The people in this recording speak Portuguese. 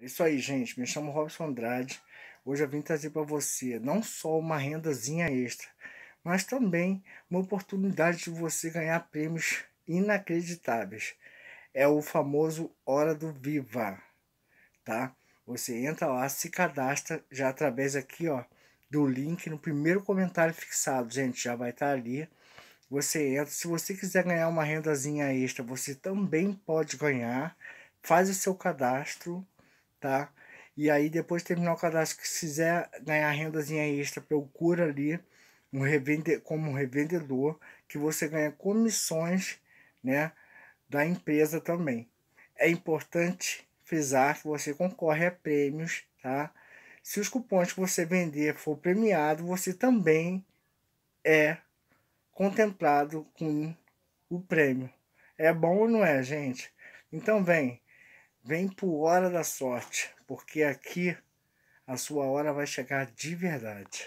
Isso aí, gente. Me chamo Robson Andrade. Hoje eu vim trazer para você não só uma rendazinha extra, mas também uma oportunidade de você ganhar prêmios inacreditáveis. É o famoso Hora do Viva, tá? Você entra lá, se cadastra já através aqui, ó, do link no primeiro comentário fixado, gente, já vai estar tá ali. Você entra, se você quiser ganhar uma rendazinha extra, você também pode ganhar. Faz o seu cadastro tá? E aí depois terminar o cadastro, se quiser ganhar rendazinha extra, procura ali um revende, como um revendedor, que você ganha comissões, né, da empresa também. É importante frisar que você concorre a prêmios, tá? Se os cupons que você vender for premiado, você também é contemplado com o prêmio. É bom ou não é, gente? Então vem, Vem por hora da sorte, porque aqui a sua hora vai chegar de verdade.